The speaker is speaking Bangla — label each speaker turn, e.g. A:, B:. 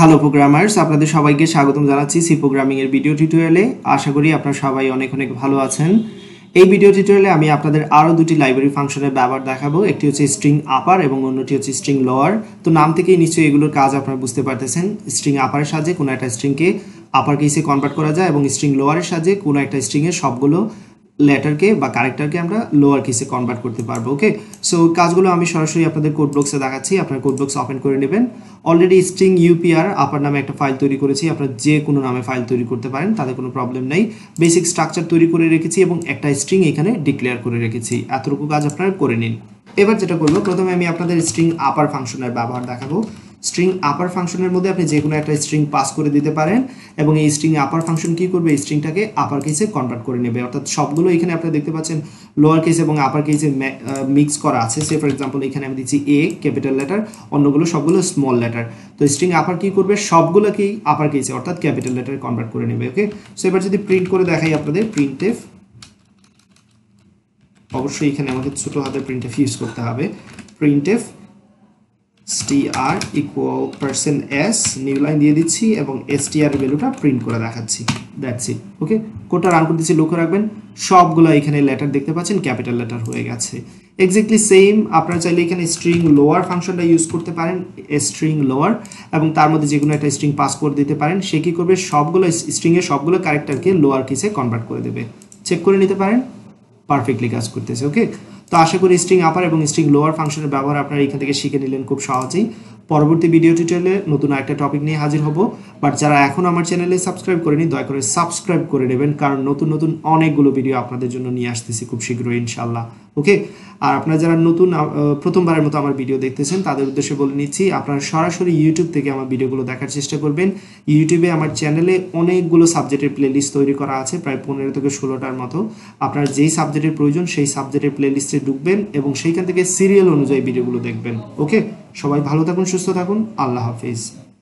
A: হ্যালো প্রোগ্রামার্স আপনাদের সবাইকে স্বাগতম জানাচ্ছি সি প্রোগ্রামিং এর ভিডিও টিউটোরিয়ালে আশা করি আপনারা সবাই অনেক অনেক ভালো আছেন এই ভিডিও টিউটোরিয়ালে আমি আপনাদের আরও দুটি লাইব্রেরি ফাংশনের ব্যবহার দেখাবো একটি হচ্ছে স্ট্রিং আপার এবং অন্যটি হচ্ছে স্ট্রিং লোয়ার তো নাম থেকেই নিশ্চয়ই এগুলোর কাজ আপনারা বুঝতে পারতেছেন স্ট্রিং আপারের সাহায্যে কোনো একটা স্ট্রিংকে আপার কেসে কনভার্ট করা যায় এবং স্ট্রিং লোয়ারের সাহায্যে কোনো একটা স্ট্রিংয়ের সবগুলো লেটারকে বা ক্যারেক্টারকে আমরা লোয়ার কেসে কনভার্ট করতে পারবো ওকে সো কাজগুলো আমি সরাসরি আপনাদের কোড বক্সে দেখাচ্ছি আপনার কোড বক্স ওপেন করে নেবেন অলরেডি স্ট্রিং ইউপিআর আপার নামে একটা ফাইল তৈরি করেছি আপনার যে কোনো নামে ফাইল তৈরি করতে পারেন তাতে কোনো প্রবলেম নেই বেসিক স্ট্রাকচার তৈরি করে রেখেছি এবং একটা স্ট্রিং এখানে ডিক্লেয়ার করে রেখেছি এতটুকু কাজ আপনারা করে নিন এবার যেটা করবো প্রথমে আমি আপনাদের স্ট্রিং আপার ফাংশনের ব্যবহার দেখাবো স্ট্রিং আপার ফাংশনের মধ্যে আপনি যে কোনো একটা স্ট্রিং পাস করে দিতে পারেন এবং এই স্ট্রিং আপার ফাংশন কি করবে এই স্ট্রিংটাকে আপার কেসে কনভার্ট করে নেবে অর্থাৎ সবগুলো এখানে আপনারা দেখতে পাচ্ছেন লোয়ার কেস এবং আপার কেসে মিক্স করা আছে সে ফর এক্সাম্পল এখানে আমি দিচ্ছি এ ক্যাপিটাল লেটার অন্যগুলো সবগুলো স্মল লেটার তো স্ট্রিং আপার কি করবে সবগুলোকেই আপার কেসে অর্থাৎ ক্যাপিটাল লেটারে কনভার্ট করে নেবে ওকে সো এবার যদি প্রিন্ট করে দেখাই আপনাদের প্রিন্ট এফ অবশ্যই এখানে আমাকে ছোটো হাতে প্রিন্ট এফ ইউজ করতে হবে print F str equal percent S new line দিয়ে দিচ্ছি এবং str ভ্যালুটা প্রিন্ট করে দেখাচ্ছি that's it okay quota run করতেছি লক্ষ্য রাখবেন সবগুলো এখানে লেটার দেখতে পাচ্ছেন ক্যাপিটাল লেটার হয়ে গেছে এক্স্যাক্টলি সেম আপনারা চাইলে এখানে স্ট্রিং লোয়ার ফাংশনটা ইউজ করতে পারেন স্ট্রিং লোয়ার এবং তার মধ্যে যে কোনো একটা স্ট্রিং পাস করে দিতে পারেন সে কী করবে সবগুলো স্ট্রিংয়ের সবগুলো ক্যারেক্টারকে লোয়ার কিসে কনভার্ট করে দেবে চেক করে নিতে পারেন পারফেক্টলি কাজ করতেছে ওকে তো আশা করি স্ট্রিং আপার এবং স্ট্রিং লোয়ার ফাংশনের ব্যবহার আপনারা এখান থেকে শিখে নিলেন খুব সহজেই পরবর্তী ভিডিও টিউটোরিয়ালে নতুন একটা টপিক নিয়ে হাজির হব বাট যারা এখন আমার চ্যানেলে সাবস্ক্রাইব করেনি দয়া করে সাবস্ক্রাইব করে নেবেন কারণ নতুন নতুন অনেকগুলো ভিডিও আপনাদের জন্য নিয়ে আসতেছি খুব শীঘ্রই ইনশাল্লাহ ওকে আর আপনারা যারা নতুন প্রথমবারের মতো আমার ভিডিও দেখতেছেন তাদের উদ্দেশ্যে বলে নিচ্ছি আপনারা সরাসরি ইউটিউব থেকে আমার ভিডিওগুলো দেখার চেষ্টা করবেন ইউটিউবে আমার চ্যানেলে অনেকগুলো সাবজেক্টের প্লেলিস্ট তৈরি করা আছে প্রায় পনেরো থেকে ষোলোটার মতো আপনার যেই সাবজেক্টের প্রয়োজন সেই সাবজেক্টের প্লেলিস্টে ঢুকবেন এবং সেইখান থেকে সিরিয়াল অনুযায়ী ভিডিওগুলো দেখবেন ওকে সবাই ভালো থাকুন সুস্থ থাকুন আল্লাহ হাফিজ